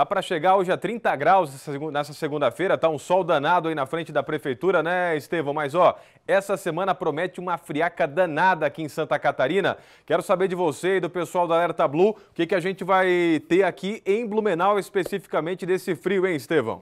Dá tá para chegar hoje a 30 graus nessa segunda-feira, tá um sol danado aí na frente da prefeitura, né, Estevão? Mas ó, essa semana promete uma friaca danada aqui em Santa Catarina. Quero saber de você e do pessoal da Alerta Blue, o que, que a gente vai ter aqui em Blumenau especificamente desse frio, hein, Estevão?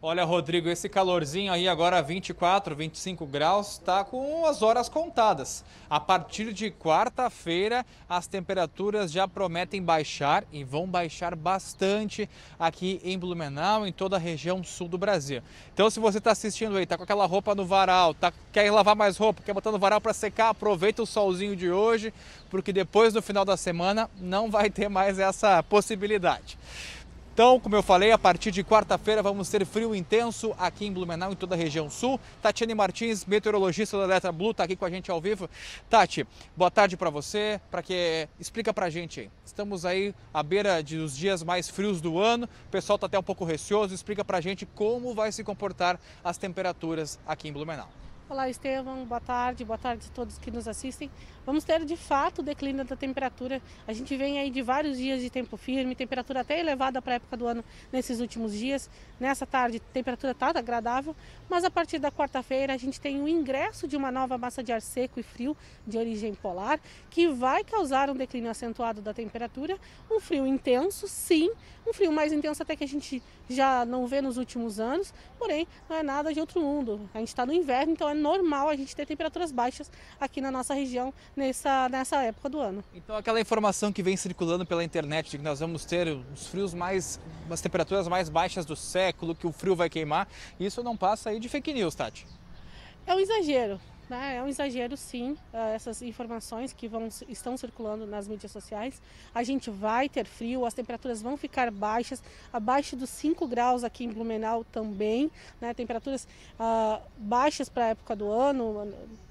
Olha, Rodrigo, esse calorzinho aí agora 24, 25 graus, está com as horas contadas. A partir de quarta-feira, as temperaturas já prometem baixar e vão baixar bastante aqui em Blumenau, em toda a região sul do Brasil. Então, se você está assistindo aí, tá com aquela roupa no varal, tá quer lavar mais roupa, quer botar no varal para secar, aproveita o solzinho de hoje, porque depois no final da semana não vai ter mais essa possibilidade. Então, como eu falei, a partir de quarta-feira vamos ter frio intenso aqui em Blumenau, em toda a região sul. Tatiane Martins, meteorologista da Letra Blue, está aqui com a gente ao vivo. Tati, boa tarde para você. Para que explica para a gente. Estamos aí à beira dos dias mais frios do ano. O pessoal está até um pouco receoso. Explica para a gente como vai se comportar as temperaturas aqui em Blumenau. Olá, Estevam. Boa tarde. Boa tarde a todos que nos assistem. Vamos ter de fato o declínio da temperatura. A gente vem aí de vários dias de tempo firme, temperatura até elevada para a época do ano nesses últimos dias. Nessa tarde, temperatura está agradável, mas a partir da quarta-feira a gente tem o ingresso de uma nova massa de ar seco e frio de origem polar que vai causar um declínio acentuado da temperatura, um frio intenso, sim, um frio mais intenso até que a gente já não vê nos últimos anos, porém não é nada de outro mundo. A gente está no inverno, então é normal a gente ter temperaturas baixas aqui na nossa região nessa, nessa época do ano. Então aquela informação que vem circulando pela internet de que nós vamos ter os frios mais, as temperaturas mais baixas do século, que o frio vai queimar, isso não passa aí de fake news, Tati? É um exagero. Né? É um exagero, sim, eh, essas informações que vão, estão circulando nas mídias sociais. A gente vai ter frio, as temperaturas vão ficar baixas, abaixo dos 5 graus aqui em Blumenau também. Né? Temperaturas ah, baixas para a época do ano,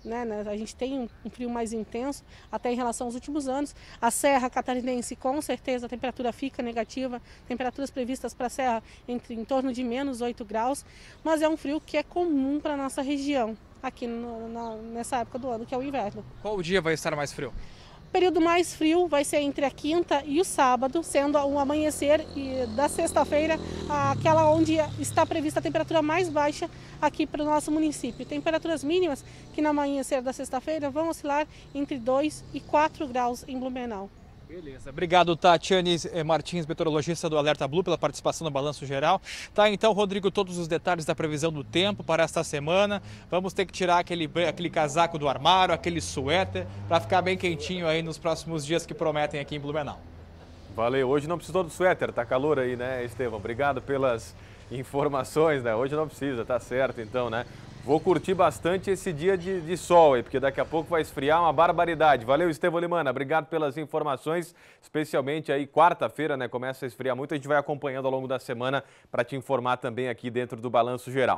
né? né? a gente tem um, um frio mais intenso até em relação aos últimos anos. A Serra Catarinense, com certeza, a temperatura fica negativa, temperaturas previstas para a Serra entre, em torno de menos 8 graus, mas é um frio que é comum para a nossa região aqui no, na, nessa época do ano, que é o inverno. Qual o dia vai estar mais frio? O período mais frio vai ser entre a quinta e o sábado, sendo o amanhecer e da sexta-feira aquela onde está prevista a temperatura mais baixa aqui para o nosso município. Temperaturas mínimas que no amanhecer da sexta-feira vão oscilar entre 2 e 4 graus em Blumenau. Beleza. Obrigado, Tatiane eh, Martins, meteorologista do Alerta Blue, pela participação no Balanço Geral. Tá, então, Rodrigo, todos os detalhes da previsão do tempo para esta semana. Vamos ter que tirar aquele, aquele casaco do armário, aquele suéter, para ficar bem quentinho aí nos próximos dias que prometem aqui em Blumenau. Valeu. Hoje não precisou do suéter, tá calor aí, né, Estevam? Obrigado pelas informações, né? Hoje não precisa, tá certo, então, né? Vou curtir bastante esse dia de, de, sol aí, porque daqui a pouco vai esfriar uma barbaridade. Valeu, Estevão Limana. Obrigado pelas informações, especialmente aí quarta-feira, né? Começa a esfriar muito. A gente vai acompanhando ao longo da semana para te informar também aqui dentro do Balanço Geral.